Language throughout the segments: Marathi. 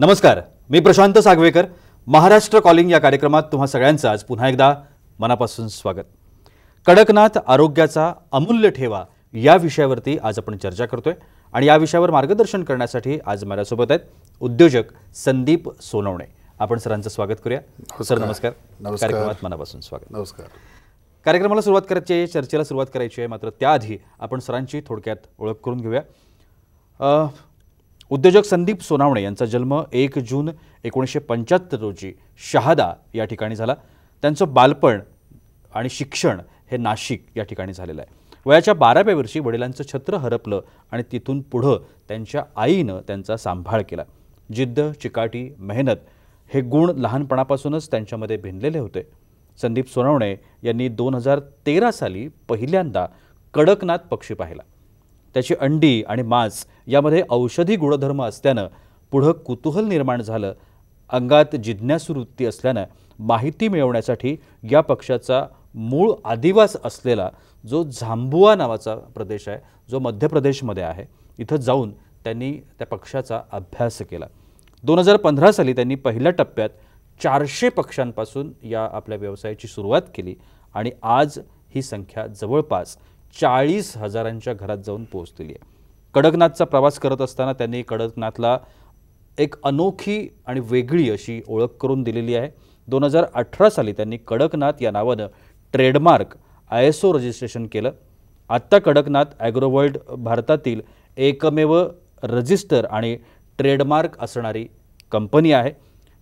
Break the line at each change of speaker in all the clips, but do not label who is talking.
नमस्कार मी प्रशांत सागवेकर महाराष्ट्र कॉलिंग या कार्यक्रमात तुम्हा सगळ्यांचं आज पुन्हा एकदा मनापासून स्वागत कडकनाथ आरोग्याचा अमूल्य ठेवा या विषयावरती आज आपण चर्चा करतोय आणि या विषयावर मार्गदर्शन करण्यासाठी आज माझ्यासोबत आहेत उद्योजक संदीप सोनवणे आपण सरांचं स्वागत करूया सर नमस्कार कार्यक्रमात मनापासून स्वागत नमस्कार कार्यक्रमाला सुरुवात करायची आहे चर्चेला सुरुवात करायची आहे मात्र त्याआधी आपण सरांची थोडक्यात ओळख करून घेऊया उद्योजक संदीप सोनावणे यांचा जन्म एक जून एकोणीसशे पंच्याहत्तर रोजी शहादा या ठिकाणी झाला त्यांचं बालपण आणि शिक्षण हे नाशिक या ठिकाणी झालेलं आहे वयाच्या बाराव्या वर्षी वडिलांचं छत्र हरपलं आणि तिथून पुढं त्यांच्या आईनं त्यांचा सांभाळ केला जिद्द चिकाटी मेहनत हे गुण लहानपणापासूनच त्यांच्यामध्ये भिनलेले होते संदीप सोनवणे यांनी दोन हजार तेरा साली पहिल्यांदा कडकनाथ पक्षी पाहिला त्याची अंडी आणि मांस यामध्ये औषधी गुणधर्म असल्यानं पुढं कुतूहल निर्माण झालं अंगात जिज्ञासवृत्ती असल्यानं माहिती मिळवण्यासाठी या पक्षाचा मूळ आदिवास असलेला जो झांबुआ नावाचा प्रदेश आहे जो मध्य प्रदेशमध्ये आहे इथं जाऊन त्यांनी त्या पक्षाचा अभ्यास केला दोन हजार पंधरा साली त्यांनी पहिल्या टप्प्यात चारशे पक्षांपासून या आपल्या व्यवसायाची सुरुवात केली आणि आज ही संख्या जवळपास चाळीस हजारांच्या घरात जाऊन पोहोचलेली आहे कडकनाथचा प्रवास करत असताना त्यांनी कडकनाथला एक अनोखी आणि वेगळी अशी ओळख करून दिलेली आहे दोन हजार अठरा साली त्यांनी कडकनाथ या नावानं trademark I S O registration केलं आत्ता कडकनाथ ॲग्रोवर्ल्ड भारतातील एकमेव रजिस्टर आणि ट्रेडमार्क असणारी कंपनी आहे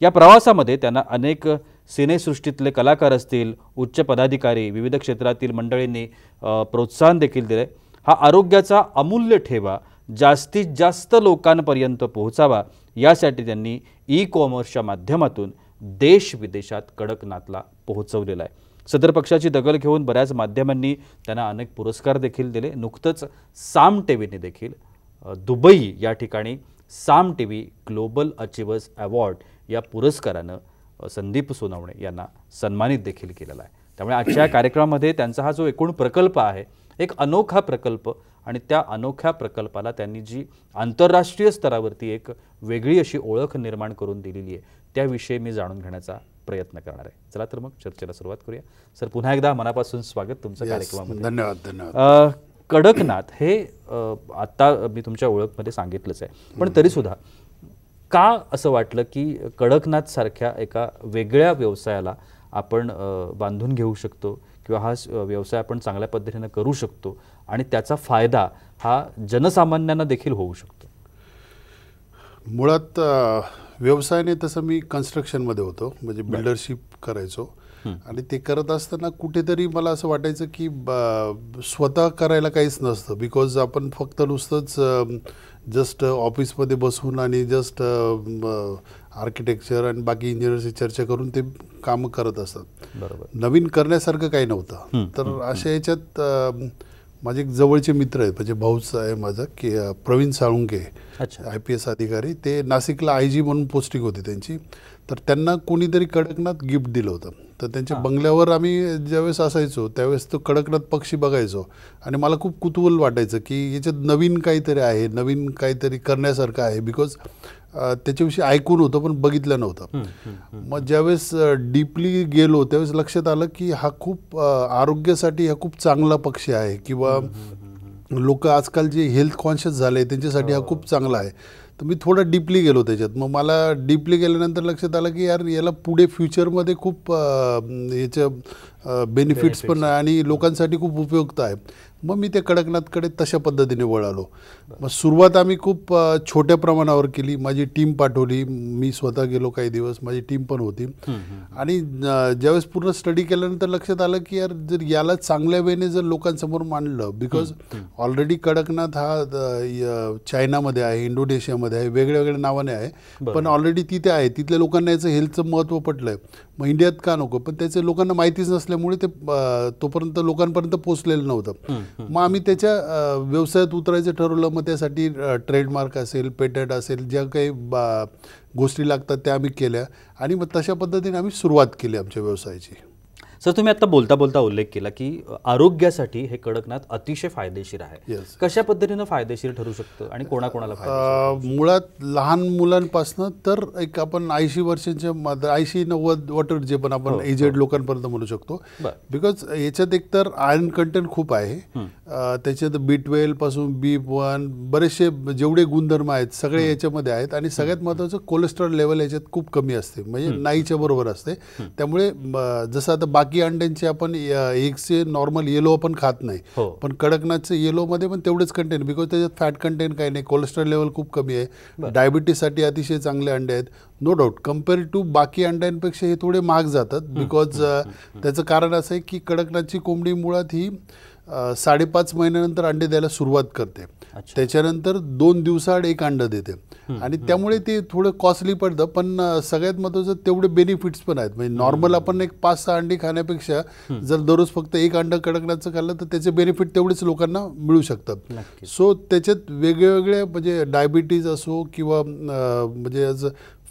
या प्रवासामध्ये त्यांना अनेक सिनेसृष्टीतले कलाकार असतील उच्च पदाधिकारी विविध क्षेत्रातील मंडळींनी प्रोत्साहन देखील दिले हा आरोग्याचा अमूल्य ठेवा जास्तीत जास्त लोकांपर्यंत पोहोचावा यासाठी त्यांनी ई कॉमर्सच्या माध्यमातून देश विदेशात कडकनाथला पोहोचवलेला आहे सदर पक्षाची दखल घेऊन बऱ्याच माध्यमांनी त्यांना अनेक पुरस्कार देखील दिले नुकतंच साम टीव्हीने देखील दुबई या ठिकाणी Saam T V global achievers award या पुरस्कारानं संदीप सोनवणे यांना सन्मानित देखील केलेला आहे त्यामुळे आजच्या कार्यक्रमामध्ये त्यांचा हा जो एकूण प्रकल्प आहे एक अनोखा प्रकल्प आणि त्या अनोख्या प्रकल्पाला त्यांनी जी आंतरराष्ट्रीय स्तरावरती एक वेगळी अशी ओळख निर्माण करून दिलेली आहे त्याविषयी मी जाणून घेण्याचा प्रयत्न करणार आहे चला तर मग चर्चेला सुरुवात करूया सर पुन्हा एकदा मनापासून स्वागत तुमचं कार्यक्रमामध्ये धन्यवाद धन्यवाद कडकनाथ हे आत्ता मी तुमच्या ओळखमध्ये सांगितलंच आहे पण तरीसुद्धा का असं वाटलं की कडकनाथ सारख्या एका वेगळ्या व्यवसायाला आपण बांधून घेऊ शकतो किंवा हा व्यवसाय आपण चांगल्या पद्धतीनं करू शकतो आणि त्याचा फायदा हा
जनसामान्यांना देखील होऊ शकतो मुळात व्यवसायाने तसं मी कन्स्ट्रक्शनमध्ये होतो म्हणजे बिल्डरशिप करायचो आणि ते करत असताना कुठेतरी मला असं वाटायचं की स्वतः करायला काहीच नसतं बिकॉज आपण फक्त नुसतंच जस्ट ऑफिसमध्ये uh, बसून आणि जस्ट आर्किटेक्चर uh, आणि बाकी इंजिनिअरची चर्चा करून ते काम करत असतात बरोबर नवीन करण्यासारखं काही नव्हतं तर अशा याच्यात माझे एक जवळचे मित्र आहेत म्हणजे भाऊच आहे माझा की Praveen Salunke I P S अधिकारी ते नाशिकला आय जी म्हणून पोस्टिंग होती त्यांची तर त्यांना कोणीतरी कडकनाथ गिफ्ट दिलं होतं तर त्यांच्या बंगल्यावर आम्ही ज्यावेळेस असायचो त्यावेळेस तो कडकनाथ पक्षी बघायचो आणि मला खूप कुतूहल वाटायचं की याच्यात नवीन काहीतरी आहे नवीन काहीतरी करण्यासारखं आहे बिकॉज त्याच्याविषयी ऐकून होतं पण बघितलं नव्हतं मग ज्यावेळेस डीपली गेलो त्यावेळेस लक्षात आलं की हा खूप आरोग्यासाठी हा खूप चांगला पक्षी आहे किंवा लोक आजकाल जे हेल्थ कॉन्शियस झाले त्यांच्यासाठी हा हो. खूप चांगला आहे तर मी थोडं डीपली गेलो त्याच्यात मग मला डीपली गेल्यानंतर लक्षात आलं की यार याला पुढे फ्युचरमध्ये खूप याच्या बेनिफिट्स पण आणि लोकांसाठी खूप उपयुक्त आहे मग मी ते कडकनाथकडे तशा पद्धतीने वळालो मग सुरुवात आम्ही खूप छोट्या प्रमाणावर केली माझी टीम पाठवली मी स्वतः गेलो काही दिवस माझी टीम पण होती आणि ज्यावेळेस पूर्ण स्टडी केल्यानंतर लक्षात आलं की यार जर याला चांगल्या वेने जर लोकांसमोर मांडलं बिकॉज ऑलरेडी कडकनाथ हा चायनामध्ये आहे इंडोनेशियामध्ये आहे वेगळ्या वेगळ्या नावाने आहे पण ऑलरेडी तिथे आहे तिथल्या लोकांना याचं हेल्थचं महत्व पटलंय मग इंडियात का नको पण त्याचे लोकांना माहितीच नसल्यामुळे ते तोपर्यंत लोकांपर्यंत पोचलेलं नव्हतं मग आम्ही त्याच्या व्यवसायात उतरायचं ठरवलं मग त्यासाठी ट्रेडमार्क असेल पेटंट असेल ज्या काही गोष्टी लागतात त्या आम्ही केल्या आणि मग तशा पद्धतीने आम्ही सुरुवात केली आमच्या व्यवसायाची सर तुम्ही आता बोलता बोलता
उल्लेख केला की आरोग्यासाठी हे कडकनाथ अतिशय फायदेशीर आहे कशा पद्धतीनं फायदेशीर
ठरू शकतं आणि कोणाकोणाला मुळात लहान मुलांपासून तर एक आपण ऐंशी वर्षांच्या ऐंशी नव्वद वॉटर जे पण आपण एजेड हो, हो. लोकांपर्यंत म्हणू शकतो बिकॉज याच्यात एक तर आयर्न कंटेंट खूप आहे त्याच्यात बी ट्वेल्व पासून बी वन बरेचसे जेवढे गुणधर्म आहेत सगळे याच्यामध्ये आहेत आणि सगळ्यात महत्त्वाचं कोलेस्ट्रॉल लेवल याच्यात खूप कमी असते म्हणजे नाहीच्या बरोबर असते त्यामुळे जसं आता बाकी अंड्यांचे आपण से नॉर्मल येलो आपण खात नाही हो. पण येलो येलोमध्ये पण तेवढेच कंटेंट बिकॉज त्याच्यात फॅट कंटेंट काही नाही कोलेस्ट्रॉल लेवल खूप कमी आहे साठी अतिशय चांगले अंडे आहेत नो डाऊट कम्पेअर टू बाकी अंड्यांपेक्षा हे थोडे महाग जातात बिकॉज त्याचं कारण असं आहे की कडकनाथची कोंबडी मुळात ही साडेपाच महिन्यानंतर अंडे द्यायला सुरुवात करते त्याच्यानंतर दोन दिवसाआड एक अंड देते आणि त्यामुळे ते थोडं कॉस्टली पडतं पण सगळ्यात महत्वाचं तेवढे बेनिफिट्स पण आहेत म्हणजे नॉर्मल आपण एक पाच सहा अंडी खाण्यापेक्षा जर दररोज फक्त एक अंड कडकण्याचं खाल्लं तर त्याचे बेनिफिट तेवढेच लोकांना मिळू शकतात सो त्याच्यात वेगळ्या म्हणजे डायबिटीज असो किंवा म्हणजे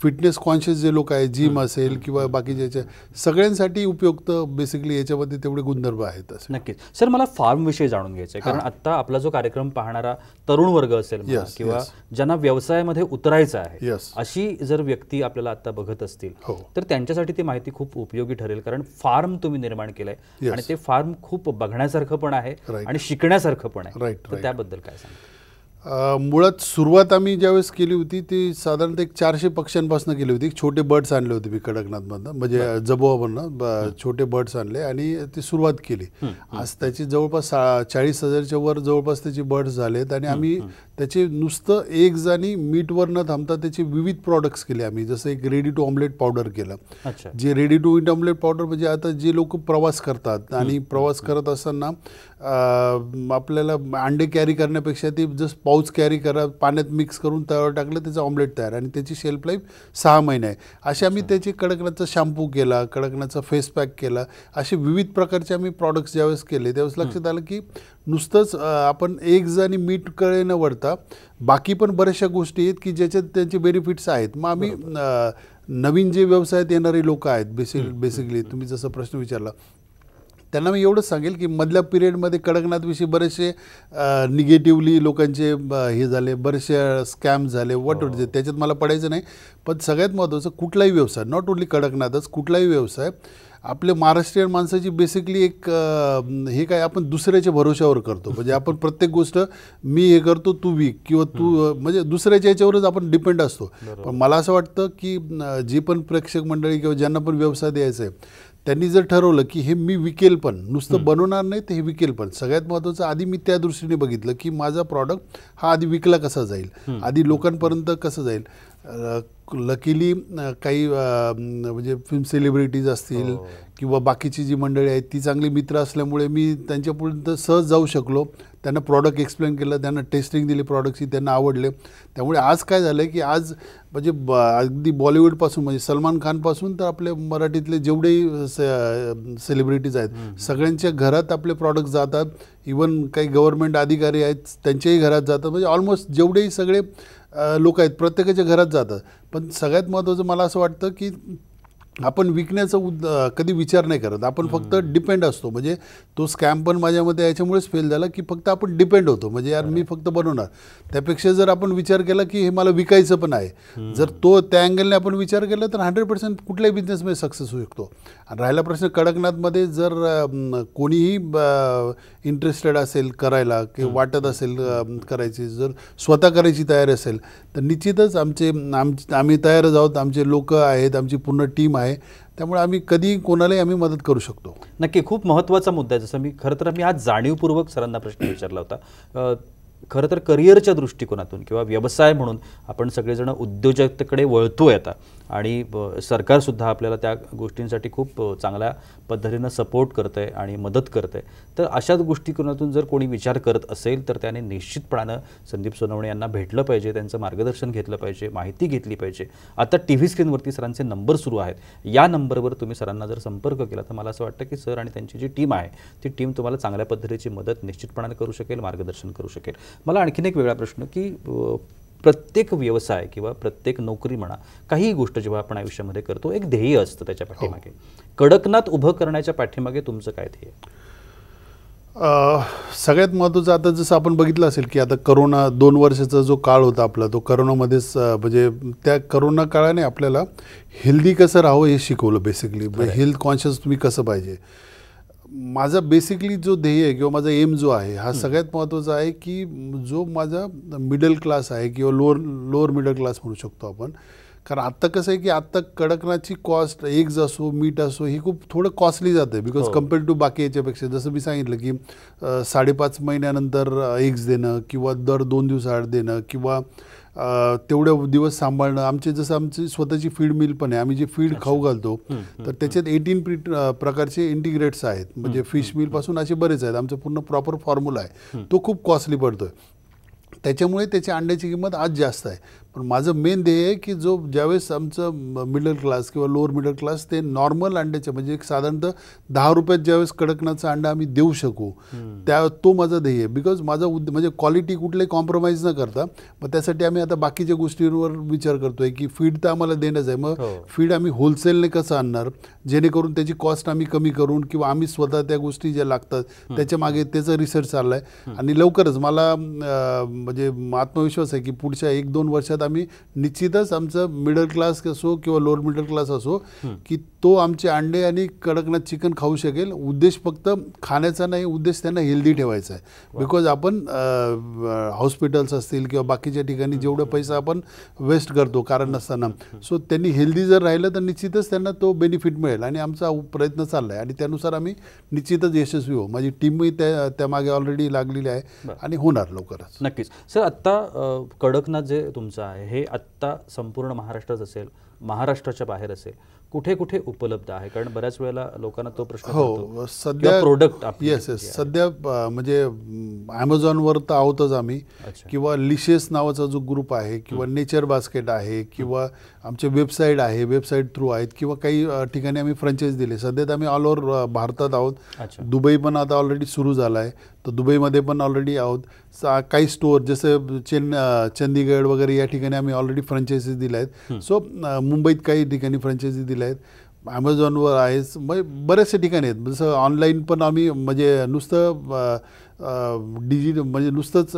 फिटनेस कॉन्शियस जे लोक आहेत जिम असेल किंवा बाकीच्या सगळ्यांसाठी उपयुक्त बेसिकली याच्यामध्ये तेवढे गुणधर्म आहेत नक्कीच सर मला फार्मविषयी जाणून घ्यायचं आहे कारण आता आपला जो कार्यक्रम पाहणारा तरुण
वर्ग असेल किंवा ज्यांना व्यवसायामध्ये उतरायचं आहे अशी जर व्यक्ती आपल्याला आता बघत असतील हो. तर त्यांच्यासाठी ती माहिती खूप उपयोगी ठरेल कारण फार्म तुम्ही निर्माण केलंय आणि ते
फार्म खूप बघण्यासारखं पण आहे आणि शिकण्यासारखं पण आहे तर त्याबद्दल काय सांगतो मुळात सुरुवात आम्ही ज्यावेळेस केली होती ती साधारणतः एक चारशे पक्ष्यांपासून केली होती छोटे बर्ड्स आणले होते मी कडकनाथमधनं म्हणजे जबोबामधनं छोटे बर्ड्स आणले आणि ती सुरुवात केली आज त्याची जवळपास चाळीस हजारच्या वर जवळपास त्याचे बर्ड्स झालेत आणि आम्ही त्याचे नुसतं एक जाणी मीटवर न थांबता त्याचे विविध प्रॉडक्ट्स केले आम्ही जसं एक रेडी टू ऑमलेट पावडर केलं जे ready to eat omelette powder म्हणजे आता जे लोक प्रवास करतात आणि प्रवास करत असताना आपल्याला अंडे कॅरी करण्यापेक्षा ते जस्ट पाऊच कॅरी करा पाण्यात मिक्स करून तळ टाकलं त्याचं ऑमलेट तयार आणि त्याची शेल्फ लाईफ सहा महिने आहे असे आम्ही त्याचे कडकनाचा शॅम्पू केला कडकनाचा फेस पॅक केला असे विविध प्रकारचे आम्ही प्रॉडक्ट्स ज्यावेळेस केले त्यावेळेस लक्षात आलं की नुसतंच आपण एग्ज आणि कळे न वळता बाकी पण बऱ्याचशा गोष्टी आहेत की ज्याच्यात त्यांचे बेनिफिट्स आहेत मग आम्ही नवीन जे व्यवसायात येणारे लोक आहेत बेसिक बेसिकली तुम्ही जसं प्रश्न विचारला त्यांना मी एवढंच सांगेल की मधल्या पिरियडमध्ये कडकनाथविषयी बरेचसे निगेटिव्हली लोकांचे हे झाले बरेचसे स्कॅम झाले वॉट वॉट हो. त्याच्यात मला पडायचं नाही पण सगळ्यात महत्त्वाचं कुठलाही व्यवसाय नॉट ओन्ली कडकनाथच कुठलाही व्यवसाय आपले महाराष्ट्रीयन माणसाची बेसिकली एक हे काय आपण दुसऱ्याच्या भरोश्यावर करतो म्हणजे आपण प्रत्येक गोष्ट मी हे करतो तू वीक किंवा तू म्हणजे दुसऱ्याच्या याच्यावरच आपण डिपेंड असतो पण मला असं वाटतं की जी पण प्रेक्षक मंडळी किंवा ज्यांना पण व्यवसाय द्यायचा आहे त्यांनी जर ठरवलं की हे मी विकेल पण नुसतं बनवणार नाही तर हे विकेल पण सगळ्यात महत्त्वाचं आधी मी त्या दृष्टीने बघितलं की माझा प्रॉडक्ट हा आधी विकला कसा जाईल आधी लोकांपर्यंत कसं जाईल लकीली काही म्हणजे फिल्म सेलिब्रिटीज असतील हो. किंवा बाकीची जी मंडळी आहेत ती चांगली मित्र असल्यामुळे मी त्यांच्यापर्यंत सहज जाऊ शकलो त्यांना प्रॉडक्ट एक्सप्लेन केलं त्यांना टेस्टिंग दिली प्रॉडक्टची त्यांना आवडले त्यामुळे आज काय झालं की आज म्हणजे ब अगदी बॉलिवूडपासून म्हणजे सलमान खानपासून तर आपले मराठीतले जेवढेही से सेलिब्रिटीज आहेत सगळ्यांच्या घरात आपले प्रॉडक्ट जातात इवन काही गव्हर्नमेंट अधिकारी आहेत त्यांच्याही घरात जातात म्हणजे ऑलमोस्ट जेवढेही सगळे लोक आहेत प्रत्येकाच्या घरात जातात पण सगळ्यात महत्त्वाचं मला असं वाटतं की आपण विकण्याचा उद कधी विचार नाही करत आपण फक्त डिपेंड असतो म्हणजे तो स्कॅम पण माझ्यामध्ये याच्यामुळेच फेल झाला की फक्त आपण डिपेंड होतो म्हणजे यार मी फक्त बनवणार त्यापेक्षा जर आपण विचार केला की हे मला विकायचं पण आहे जर तो त्या अँगलने आपण विचार केला तर हंड्रेड पर्सेंट कुठल्याही बिझनेसमध्ये सक्सेस होऊ शकतो आणि राहिला प्रश्न कडकनाथमध्ये जर कोणीही इंटरेस्टेड असेल करायला किंवा वाटत असेल करायची जर स्वतः करायची तयारी असेल तर निश्चितच आमचे आम आम्ही तयारच आहोत आमचे लोक आहेत आमची पूर्ण टीम आहे आहे त्यामुळे आम्ही कधी कोणालाही आम्ही मदत करू शकतो नक्की खूप महत्त्वाचा
मुद्दा आहे जसं मी खरं तर मी आज जाणीवपूर्वक सरांना प्रश्न विचारला होता खरं तर करिअरच्या दृष्टिकोनातून किंवा व्यवसाय म्हणून आपण सगळेजण उद्योजकतेकडे वळतोय आता आणि सरकारसुद्धा आपल्याला त्या गोष्टींसाठी खूप चांगल्या पद्धतीनं सपोर्ट करतं आहे आणि मदत करतं आहे तर अशाच गोष्टीकोनातून जर कोणी विचार करत असेल तर त्याने निश्चितपणानं संदीप सोनवणे यांना भेटलं पाहिजे त्यांचं मार्गदर्शन घेतलं पाहिजे माहिती घेतली पाहिजे आता टी व्ही स्क्रीनवरती सरांचे नंबर सुरू आहेत या नंबरवर तुम्ही सरांना जर संपर्क केला तर मला असं वाटतं की सर आणि त्यांची जी टीम आहे ती टीम तुम्हाला चांगल्या पद्धतीची मदत निश्चितपणानं करू शकेल मार्गदर्शन करू शकेल मला आणखीन एक वेगळा प्रश्न की प्रत्येक व्यवसाय किंवा प्रत्येक नोकरी म्हणा काही गोष्ट जेव्हा आपण आयुष्यामध्ये करतो एक ध्येय असतं त्याच्या हो. पाठीमागे कडकनाथ उभं करण्याच्या पाठीमागे तुमचं काय ध्येय
सगळ्यात महत्त्वाचं आता जसं आपण बघितलं असेल की आता करोना दोन वर्षाचा जो काळ होता आपला तो करोनामध्येच म्हणजे त्या करोना काळाने आपल्याला हेल्दी कसं राहावं हे शिकवलं बेसिकली हेल्थ कॉन्शियस तुम्ही कसं पाहिजे माझा बेसिकली जो ध्येय आहे किंवा माझा एम जो आहे हा सगळ्यात महत्त्वाचा आहे की जो माझा मिडल क्लास आहे किंवा लोअर लोअर मिडल क्लास म्हणू शकतो आपण कारण आत्ता कसं आहे की आत्ता कडकनाथची कॉस्ट एग्ज असो मीठ असो ही खूप थोडं कॉस्टली जाते बिकॉज कम्पेअर टू बाकी याच्यापेक्षा जसं मी सांगितलं की साडेपाच महिन्यानंतर एग्ज देणं किंवा दर दोन दिवसाआड देणं किंवा तेवढ्या दिवस सांभाळणं आमचे जसं आमची स्वतःची फीड मिल पण आहे आम्ही जे फीड खाऊ घालतो तर त्याच्यात एटीन प्रकारचे इंटिग्रेट्स आहेत म्हणजे फिश मिलपासून असे बरेच आहेत आमचं पूर्ण प्रॉपर फॉर्म्युला आहे तो खूप कॉस्टली पडतोय त्याच्यामुळे त्याच्या अंड्याची किंमत आज जास्त आहे पण माझं मेन ध्येय आहे की जो ज्यावेळेस आमचं मिडल क्लास किंवा लोअर मिडल क्लास ते नॉर्मल अंड्याचे म्हणजे एक साधारणतः दहा रुपयात ज्यावेळेस कडकनाचा अंडा आम्ही देऊ शकू त्या तो माझा ध्येय आहे बिकॉज माझा उद म्हणजे क्वालिटी कुठले कॉम्प्रोमाइज न करता मग त्यासाठी आम्ही आता बाकीच्या गोष्टींवर विचार करतोय की फीड तर आम्हाला देणंच आहे मग फीड हो. आम्ही होलसेलने कसं आणणार जेणेकरून त्याची कॉस्ट आम्ही कमी करून किंवा आम्ही स्वतः त्या गोष्टी ज्या लागतात त्याच्या मागे त्याचा रिसर्च चालला आणि लवकरच मला म्हणजे आत्मविश्वास आहे की पुढच्या एक दोन वर्षात आम्ही निश्चितच आमचं मिडल क्लास असो किंवा लोअर मिडल क्लास असो की तो आमचे अंडे आणि कडकनाथ चिकन खाऊ शकेल उद्देश फक्त खाण्याचा नाही उद्देश त्यांना हेल्दी ठेवायचा आहे बिकॉज आपण हॉस्पिटल्स असतील किंवा बाकीच्या ठिकाणी जेवढा पैसा आपण वेस्ट करतो कारण नसताना सो त्यांनी हेल्दी जर राहिलं तर निश्चितच त्यांना तो बेनिफिट मिळेल आणि आमचा प्रयत्न चालला आहे आणि त्यानुसार आम्ही निश्चितच यशस्वी हो माझी टीमही त्या त्यामागे ऑलरेडी लागलेली आहे आणि होणार लवकरच नक्कीच सर आत्ता
कडकनाथ जे तुमचं हे आत्ता संपूर्ण महाराष्ट्रात असेल महाराष्ट्राच्या बाहेर असेल कुठे कुठे उपलब्ध आहे कारण बऱ्याच वेळेला लोकांना तो प्रश्न हो सध्या प्रोडक्ट
येस येस सध्या म्हणजे अमेझॉनवर तर आहोतच आम्ही किंवा लिशेस नावाचा जो ग्रुप आहे किंवा नेचर बास्केट आहे किंवा आमचे वेबसाईट आहे वेबसाईट थ्रू आहेत किंवा काही ठिकाणी आम्ही फ्रँचाईज दिले सध्या आम्ही ऑल ओव्हर भारतात आहोत दुबई पण आता ऑलरेडी सुरू झाला आहे तर दुबईमध्ये पण ऑलरेडी आहोत काही स्टोअर जसं चेन चंदीगड वगैरे या ठिकाणी आम्ही ऑलरेडी फ्रँचायझीज दिल्या आहेत सो मुंबईत काही ठिकाणी फ्रँचायझी दिल्या आहेत ॲमेझॉनवर आहेच मग बऱ्याचशा ठिकाणी आहेत जसं ऑनलाईन पण आम्ही म्हणजे नुसतं डिजिटल म्हणजे नुसतंच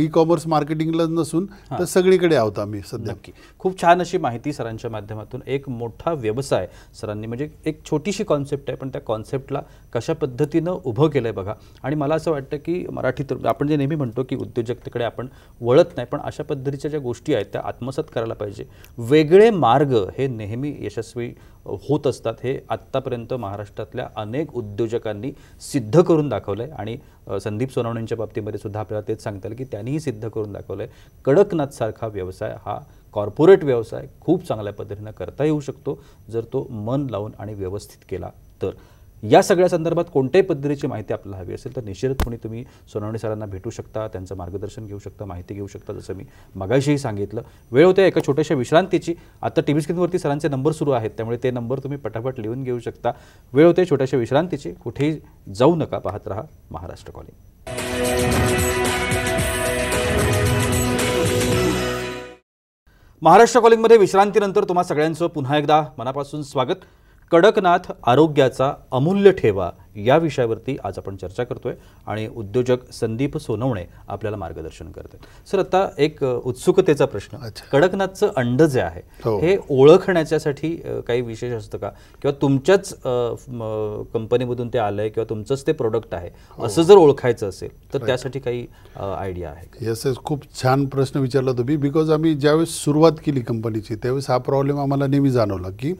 ई कॉमर्स मार्केटिंगला नसून तर सगळीकडे आहोत आम्ही सध्या नक्की
खूप छान अशी माहिती सरांच्या माध्यमातून एक मोठा व्यवसाय सरांनी म्हणजे एक छोटीशी कॉन्सेप्ट आहे पण त्या कॉन्सेप्टला कशा पद्धतीनं उभं केलं आहे बघा आणि मला असं वाटतं की मराठी आपण जे नेहमी म्हणतो की उद्योजकतेकडे आपण वळत नाही पण अशा पद्धतीच्या ज्या गोष्टी आहेत त्या आत्मसात करायला पाहिजे वेगळे मार्ग हे नेहमी यशस्वी होत असतात हे आत्तापर्यंत महाराष्ट्रातल्या अनेक उद्योजकांनी सिद्ध करून दाखवलं आहे आणि संदीप सोनवणेंच्या बाबतीमध्ये सुद्धा आपल्याला तेच सांगता येईल की त्यांनीही सिद्ध करून दाखवलं आहे कडकनाथसारखा व्यवसाय हा कॉर्पोरेट व्यवसाय खूप चांगल्या पद्धतीनं करता येऊ शकतो जर तो मन लावून आणि व्यवस्थित केला तर या सगळ्या संदर्भात कोणत्याही पद्धतीची माहिती आपल्याला हवी असेल तर निश्चितपणे तुम्ही सोनावणी सरांना भेटू शकता त्यांचं मार्गदर्शन घेऊ शकता माहिती घेऊ शकता जसं मी मगाशीही सांगितलं वेळ होत्या एका छोट्याशा विश्रांतीची आता टी व्ही स्क्रीनवरती सरांचे नंबर सुरू आहेत त्यामुळे ते नंबर तुम्ही पटापट लिहून घेऊ शकता वेळ होते छोट्याशा विश्रांतीची कुठेही जाऊ नका पाहत राहा महाराष्ट्र कॉलिंग महाराष्ट्र कॉलिंगमध्ये विश्रांतीनंतर तुम्हा सगळ्यांचं पुन्हा एकदा मनापासून स्वागत कडकनाथ आरोग्याचा अमूल्य ठेवा या विषयावरती आज आपण चर्चा करतोय आणि उद्योजक संदीप सोनवणे आपल्याला मार्गदर्शन करत आहेत सर आता एक उत्सुकतेचा प्रश्न कडकनाथचं अंड जे आहे हो. हे ओळखण्याच्यासाठी काही विशेष असतं का किंवा तुमच्याच कंपनीमधून ते आलंय किंवा तुमचंच ते प्रोडक्ट आहे हो. असं जर ओळखायचं असेल तर त्यासाठी काही आयडिया आहे
येस खूप छान प्रश्न विचारला तुम्ही बिकॉज आम्ही ज्यावेळेस सुरुवात केली कंपनीची त्यावेळेस हा प्रॉब्लेम आम्हाला नेहमी जाणवला की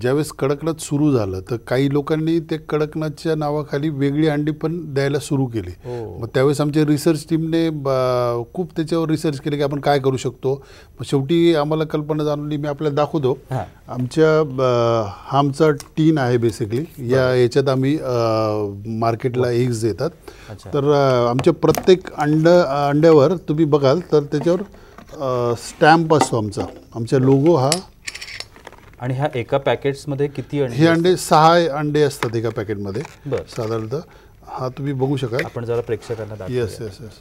ज्यावेळेस कडकनाथ सुरू झालं तर काही लोकांनी ते कडकनाथ च्या नावाखाली वेगळी अंडी पण द्यायला सुरू केली हो. मग त्यावेळेस आमच्या रिसर्च टीमने खूप त्याच्यावर रिसर्च केले की आपण काय करू शकतो शेवटी आम्हाला कल्पना जाणवली मी आपल्याला दाखवतो आमच्या हा आमचा टीन आहे बेसिकली या याच्यात आम्ही मार्केटला एक्स हो. देतात तर आमच्या प्रत्येक अंड अंड्यावर तुम्ही बघाल तर त्याच्यावर स्टॅम्प असतो आमचा आमचा लोगो हा आणि ह्या
एका मध्ये किती अंडे हे
अंडे सहा अंडे असतात एका पॅकेटमध्ये बरं साधारणतः हा तुम्ही बघू शकाल आपण जरा प्रेक्षकांना येस येस येस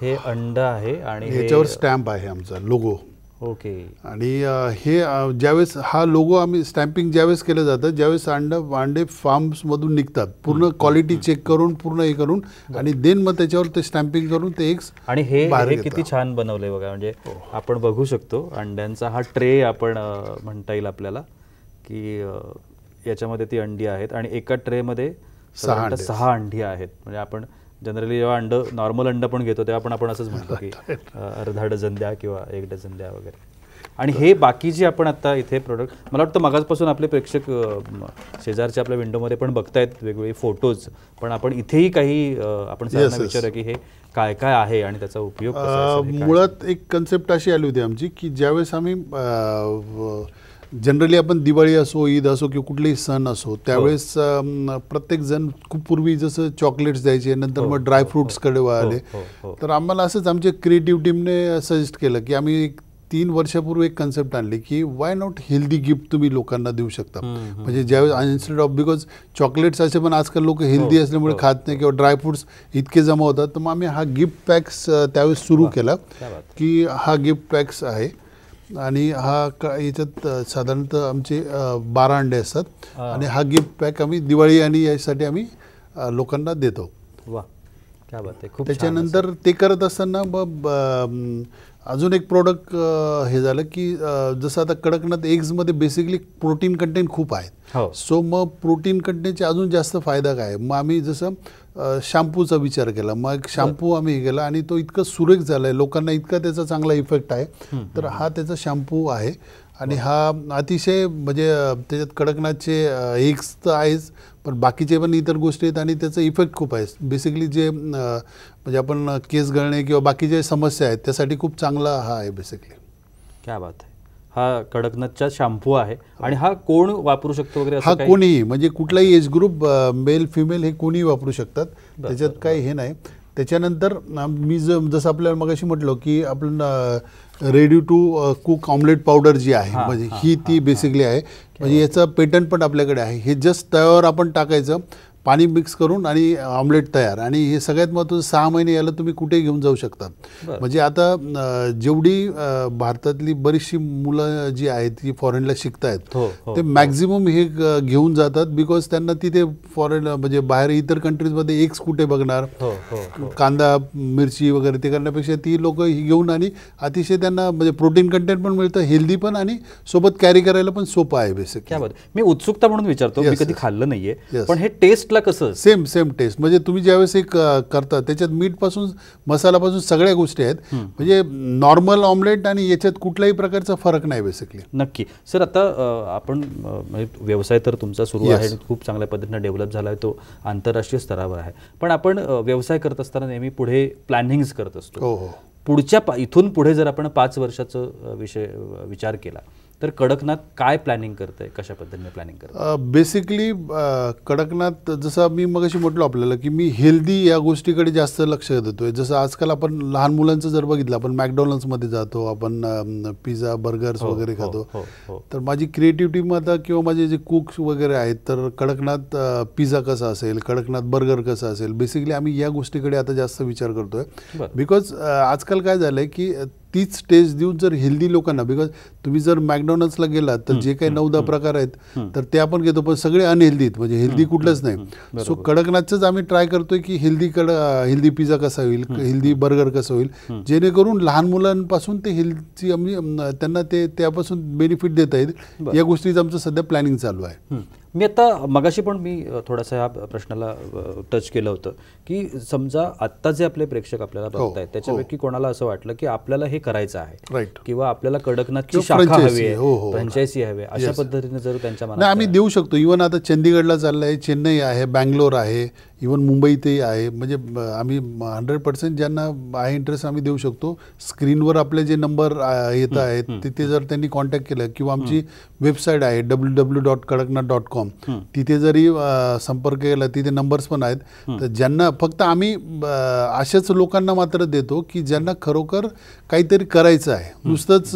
हे अंड आहे आणि ह्याच्यावर स्टॅम्प आहे आमचा लोगो ओके आणि हे ज्यावेळेस हा लोगो आम्ही स्टॅम्पिंग ज्यावेळेस केलं जातं ज्यावेळेस अंड अंडे मधून निघतात पूर्ण क्वालिटी चेक करून पूर्ण हे करून आणि देन मग त्याच्यावर ते स्टॅम्पिंग करून ते एक आणि हे किती
छान बनवले बघा म्हणजे हो. आपण बघू शकतो अंड्यांचा हा ट्रे आपण म्हणता येईल आपल्याला की याच्यामध्ये ती अंडी आहेत आणि एका ट्रेमध्ये सहा सहा अंडी आहेत म्हणजे आपण जनरली जेव्हा अंड नॉर्मल अंड पण घेतो तेव्हा पण आपण असंच म्हणतो की अर्धा डझन द्या किंवा एक डझन द्या वगैरे आणि हे बाकी जे आपण आता इथे प्रोडक्ट मला वाटतं मगाचपासून आपले प्रेक्षक शेजारच्या आपल्या विंडोमध्ये पण बघतायत वेगवेगळे फोटोज पण आपण इथेही काही आपण विचार की हे काय काय आहे आणि त्याचा उपयोग मुळात
एक कन्सेप्ट अशी आली होती आमची की ज्यावेळेस आम्ही जनरली आपण दिवाळी असो ईद असो किंवा कुठलेही सण असो त्यावेळेस हो. जण खूप पूर्वी जसं चॉकलेट्स द्यायचे नंतर हो. मग हो. कडे वाले तर आम्हाला असंच आमच्या क्रिएटिव्ह टीमने सजेस्ट केलं की आम्ही तीन वर्षापूर्वी एक कन्सेप्ट आणली की वाय नॉट हेल्दी गिफ्ट तुम्ही लोकांना देऊ शकता म्हणजे ज्यावेळेस इन्स्टेड ऑफ बिकॉज चॉकलेट्स असे पण आजकाल लोक हेल्दी असल्यामुळे खात नाही किंवा ड्रायफ्रुट्स इतके जमा होतात तर मग आम्ही हा गिफ्ट पॅक्स त्यावेळेस सुरू केला की हा गिफ्ट पॅक्स आहे आणि हा का याच्यात साधारणतः आमचे बारा अंडे असतात आणि हा गिफ्ट पॅक आम्ही दिवाळी आणि यासाठी आम्ही लोकांना देतो
वा त्याच्यानंतर
ते करत असताना मग अजून एक प्रोडक्ट हे झालं की जसं आता कडकनाथ एग्जमध्ये बेसिकली प्रोटीन कंटेंट खूप आहेत सो हो. मग प्रोटीन कंटेंटचे अजून जास्त फायदा काय मग आम्ही जसं शॅम्पूचा विचार केला मग एक शॅम्पू आम्ही हे केला आणि तो इतका सुरेख झालाय लोकांना इतका त्याचा चांगला इफेक्ट आहे तर हा त्याचा शॅम्पू आहे आणि हा अतिशय म्हणजे त्याच्यात कडकनाथचे एक्स तर आहेच पण बाकीचे पण इतर गोष्टी आहेत आणि त्याचा इफेक्ट खूप आहे बेसिकली जे म्हणजे आपण केस गळणे किंवा जे समस्या आहेत त्यासाठी खूप चांगला हा आहे बेसिकली
क्या बात आहे हा कडकनाथचा शॅम्पू आहे आणि हा कोण वापरू शकतो वगैरे हा कोणीही
म्हणजे कुठलाही एज ग्रुप मेल फिमेल हे कोणीही वापरू शकतात त्याच्यात काही हे नाही त्याच्यानंतर मी ज जसं आपल्याला मग अशी म्हटलं की आपण ready to cook omelette powder जी आहे म्हणजे ही ती बेसिकली आहे म्हणजे याचं पेटंट पण आपल्याकडे आहे हे जस्ट तव्यावर आपण टाकायचं पाणी मिक्स करून आणि ऑमलेट तयार आणि हे सगळ्यात महत्त्वाचं सहा महिने याला तुम्ही कुठे घेऊन जाऊ शकता म्हणजे आता जेवढी भारतातली बरीचशी मुलं जी आहेत ती फॉरेनला शिकतायत हो, हो. ते मॅक्झिमम हे घेऊन जातात बिकॉज त्यांना तिथे फॉरेन म्हणजे बाहेर इतर कंट्रीजमध्ये एक कुठे बघणार हो, कांदा मिरची वगैरे ते करण्यापेक्षा ती लोक ही घेऊन आणि अतिशय त्यांना म्हणजे प्रोटीन कंटेंट पण मिळतं हेल्दी पण आणि सोबत कॅरी करायला पण सोपं आहे बेसिक मी उत्सुकता म्हणून विचारतो मी कधी खाल्लं नाहीये पण हे टेस्ट टेस्टला कसं सेम सेम टेस्ट म्हणजे तुम्ही ज्यावेळेस एक करता त्याच्यात मीठपासून पासून सगळ्या गोष्टी आहेत म्हणजे नॉर्मल ऑमलेट आणि याच्यात कुठल्याही प्रकारचा फरक नाही बेसिकली नक्की सर
आता आपण म्हणजे व्यवसाय तर तुमचा सुरू आहे खूप चांगल्या पद्धतीने डेव्हलप झाला आहे तो आंतरराष्ट्रीय स्तरावर आहे पण आपण व्यवसाय करत असताना नेहमी पुढे प्लॅनिंग्स करत असतो हो, हो. पुढच्या इथून पुढे जर आपण पाच वर्षाचं विषय विचार केला तर कडकनाथ काय प्लॅनिंग करत आहे कशा पद्धतीने प्लॅनिंग
करत बेसिकली कडकनाथ जसं मी मग अशी म्हटलो आपल्याला की मी हेल्दी या गोष्टीकडे जास्त लक्ष देतोय जसं आजकाल आपण लहान मुलांचं जर बघितलं आपण मॅकडॉनल्ड्समध्ये जातो आपण पिझ्झा बर्गर्स हो, वगैरे हो, खातो हो, तर माझी क्रिएटिव्हिटी मग किंवा माझे जे कुक्स वगैरे आहेत तर कडकनाथ पिझ्झा कसा असेल कडकनाथ बर्गर कसा असेल बेसिकली आम्ही या गोष्टीकडे आता जास्त विचार करतोय बिकॉज आजकाल काय झालंय की तीच टेस्ट देऊन जर हेल्दी लोकांना बिकॉज तुम्ही जर मॅकडॉनल्ड्सला गेला तर जे काही नऊ दहा प्रकार आहेत तर ते आपण घेतो पण सगळे अनहेल्दी आहेत म्हणजे हेल्दी कुठलंच नाही सो कडकनाथचंच आम्ही ट्राय करतोय की हेल्दी कड हेल्दी पिझ्झा कसा होईल हेल्दी बर्गर कसा होईल जेणेकरून लहान मुलांपासून ते हेल्थची आम्ही त्यांना ते त्यापासून बेनिफिट देता येईल या गोष्टीचं आमचं सध्या प्लॅनिंग चालू आहे
मी आता मगाशी पण मी थोडासा ह्या प्रश्नाला टच केलं होतं की समजा आत्ता जे आपले प्रेक्षक आपल्याला हो, बघतायत हो. त्याच्यापैकी कोणाला असं वाटलं की आपल्याला हे करायचं आहे किंवा आपल्याला कडकनाथची शाखा हवी आहे फ्रँचायसी हो, हवी अशा पद्धतीने जर त्यांच्या मनात
आम्ही देऊ शकतो इव्हन आता चंदीगडला चाललंय चेन्नई आहे बँगलोर आहे इवन मुंबईतही आहे म्हणजे आम्ही हंड्रेड पर्सेंट ज्यांना आहे इंटरेस्ट आम्ही देऊ शकतो स्क्रीनवर आपले जे नंबर येत आहेत तिथे जर त्यांनी कॉन्टॅक्ट केलं किंवा आमची वेबसाईट आहे W W dot Kadaknath dot com तिथे जरी संपर्क केला तिथे नंबर्स पण आहेत तर ज्यांना फक्त आम्ही अशाच लोकांना मात्र देतो की ज्यांना खरोखर काहीतरी करायचं आहे नुसतंच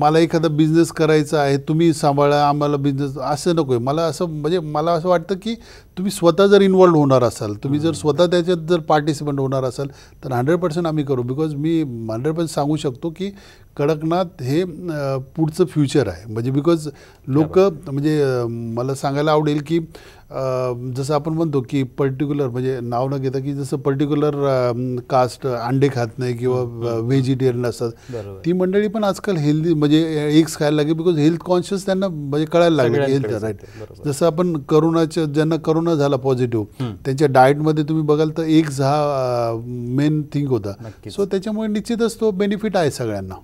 मला एखादा बिझनेस करायचा आहे तुम्ही सांभाळा आम्हाला बिझनेस असं नको आहे मला असं म्हणजे मला असं वाटतं की तुम्ही स्वतः जर इन्वॉल्व्ह होणार असाल तुम्ही जर स्वतः त्याच्यात जर पार्टिसिपंट होणार असाल तर हंड्रेड पर्सेंट आम्ही करू बिकॉज मी हंड्रेड पर्सेंट सांगू शकतो की कडकनाथ हे पुढचं फ्युचर आहे म्हणजे बिकॉज लोक म्हणजे मला सांगायला आवडेल की जसं आपण म्हणतो की पर्टिक्युलर म्हणजे नाव न घेता की जसं पर्टिक्युलर कास्ट अंडे खात नाही किंवा व्हेजिटेरियन असतात ती मंडळी पण आजकाल हेल्दी म्हणजे एक्स खायला लागेल बिकॉज हेल्थ कॉन्शियस त्यांना म्हणजे कळायला लागेल हेल्थ राईट जसं आपण करोनाच्या ज्यांना करोना झाला पॉझिटिव्ह त्यांच्या डाएटमध्ये तुम्ही बघाल तर एक्स हा मेन थिंग होता सो त्याच्यामुळे निश्चितच तो बेनिफिट आहे सगळ्यांना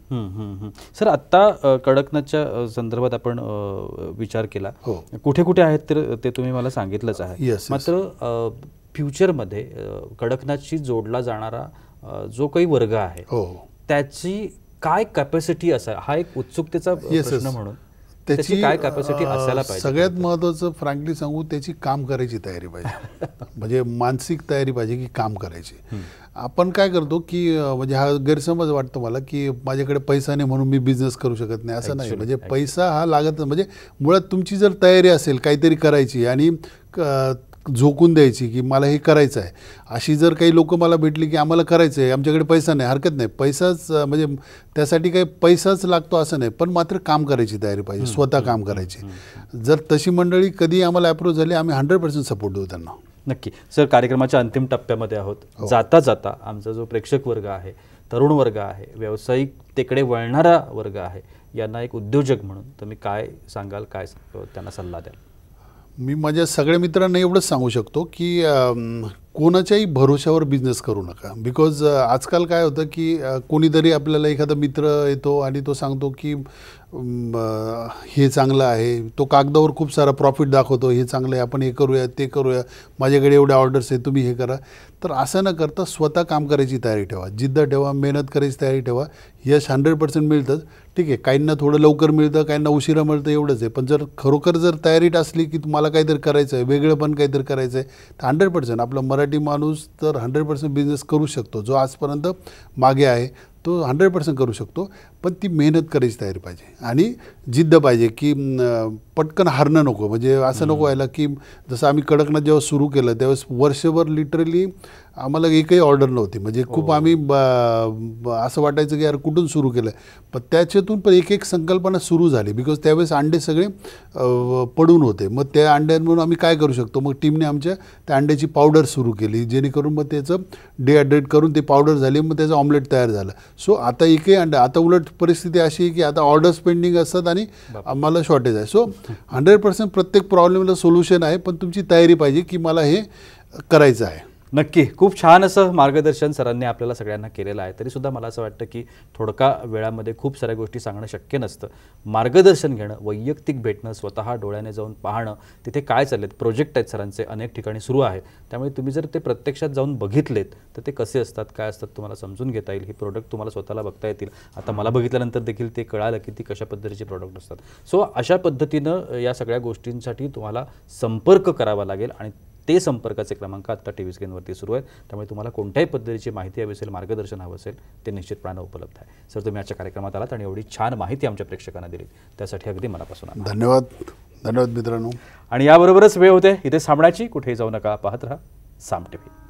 सर आत्ता कडकनाथच्या संदर्भात आपण विचार केला हो. कुठे कुठे आहेत तर ते तुम्ही मला सांगितलंच आहे मात्र फ्युचरमध्ये कडकनाथशी जोडला जाणारा जो काही वर्ग आहे हो. त्याची काय कॅपॅसिटी असा हा एक उत्सुकतेचा प्रश्न म्हणून
त्याची काय कॅपॅसिटी असायला पाहिजे सगळ्यात महत्वाचं फ्रँकली सांगू त्याची काम करायची तयारी पाहिजे म्हणजे मानसिक तयारी पाहिजे की काम करायची आपण काय करतो की म्हणजे हा गैरसमज वाटतो मला की माझ्याकडे पैसा नाही म्हणून मी बिझनेस करू शकत नाही असं नाही म्हणजे पैसा हा लागत म्हणजे मुळात तुमची जर तयारी असेल काहीतरी करायची आणि झोकून द्यायची की मला हे करायचं आहे अशी जर काही लोकं मला भेटली की आम्हाला करायचं आहे आमच्याकडे पैसा नाही हरकत नाही पैसाच म्हणजे त्यासाठी काही पैसाच लागतो असं नाही पण मात्र काम करायची तयारी पाहिजे स्वतः काम करायची जर तशी मंडळी कधी आम्हाला अप्रूव्ह झाली आम्ही हंड्रेड पर्सेंट सपोर्ट देऊ त्यांना नक्की
सर कार्यक्रमाच्या अंतिम टप्प्यामध्ये आहोत हो. जाता जाता आमचा जो प्रेक्षक वर्ग आहे तरुण वर्ग आहे व्यावसायिक तिकडे वळणारा वर्ग आहे यांना एक उद्योजक म्हणून तुम्ही काय सांगाल काय त्यांना सल्ला द्याल
मी माझ्या सगळ्या मित्रांना एवढंच सांगू शकतो की कोणाच्याही भरोशावर बिझनेस करू नका बिकॉज आजकाल काय होतं की कोणीतरी आपल्याला एखादा मित्र येतो आणि तो सांगतो की हे चांगलं आहे तो कागदावर खूप सारा प्रॉफिट दाखवतो हे चांगलं आहे आपण हे करूया ते करूया माझ्याकडे एवढ्या ऑर्डर्स आहेत तुम्ही हे करा तर असं न करता स्वतः काम करायची तयारी ठेवा जिद्द ठेवा मेहनत करायची तयारी ठेवा यश हंड्रेड पर्सेंट मिळतंच ठीक आहे काहींना थोडं लवकर मिळतं काहींना उशिरा मिळतं एवढंच आहे पण जर खरोखर जर तयारीत असली की तुम्हाला काहीतरी करायचं आहे वेगळं पण काहीतरी करायचं आहे तर हंड्रेड पर्सेंट आपलं मरा मराठी माणूस तर हंड्रेड पर्सेंट बिझनेस करू शकतो जो आजपर्यंत मागे आहे तो हंड्रेड पर्सेंट करू शकतो पण ती मेहनत करायची तयारी पाहिजे आणि जिद्द पाहिजे की पटकन हारणं नको म्हणजे असं नको व्हायला की जसं आम्ही कडकनाथ जेव्हा सुरू केलं त्यावेळेस वर्षभर लिटरली आम्हाला एकही ऑर्डर नव्हती म्हणजे खूप हो. आम्ही असं वाटायचं की यार कुठून सुरू केलं पण त्याच्यातून पण एक एक संकल्पना सुरू झाली बिकॉज त्यावेळेस अंडे सगळे पडून होते मग त्या अंड्यांमधून आम्ही काय करू शकतो मग टीमने आमच्या त्या अंड्याची पावडर सुरू केली जेणेकरून मग त्याचं डिहायड्रेट करून ते पावडर झाली मग त्याचं ऑमलेट तयार झालं सो आता एकही अंडा आता उलट परिस्थिती अशी आहे की आता ऑर्डर्स पेंडिंग असतात आणि आम्हाला शॉर्टेज आहे सो हंड्रेड पर्सेंट प्रत्येक प्रॉब्लेमला सोल्युशन आहे पण तुमची तयारी पाहिजे की मला हे करायचं आहे नक्की खूप छान असं मार्गदर्शन सरांनी
आपल्याला सगळ्यांना केलेलं आहे तरीसुद्धा मला असं वाटतं की थोडका वेळामध्ये खूप साऱ्या गोष्टी सांगणं शक्य नसतं मार्गदर्शन घेणं वैयक्तिक भेटणं स्वतः डोळ्याने जाऊन पाहणं तिथे काय चाललेत प्रोजेक्ट आहेत सरांचे अनेक ठिकाणी सुरू आहे त्यामुळे तुम्ही जर ते प्रत्यक्षात जाऊन बघितलेत तर ते कसे असतात काय असतात तुम्हाला समजून घेता येईल हे प्रोडक्ट तुम्हाला स्वतःला बघता येतील आता मला बघितल्यानंतर देखील ते कळालं की ती कशा पद्धतीचे प्रॉडक्ट असतात सो अशा पद्धतीनं या सगळ्या गोष्टींसाठी तुम्हाला संपर्क करावा लागेल आणि ते संपर्काचे क्रमांक आत्ता टी व्ही स्क्रीनवरती सुरू आहेत त्यामुळे तुम्हाला कोणत्याही पद्धतीची माहिती हवी असेल मार्गदर्शन हवं असेल ते निश्चितपणे उपलब्ध आहे सर तुम्ही आजच्या कार्यक्रमात आलात आणि एवढी छान माहिती आमच्या प्रेक्षकांना दिली त्यासाठी अगदी मनापासून धन्यवाद धन्यवाद मित्रांनो आणि याबरोबरच वेळ होते इथे सामण्याची कुठेही जाऊ नका पाहत राहा साम टी व्ही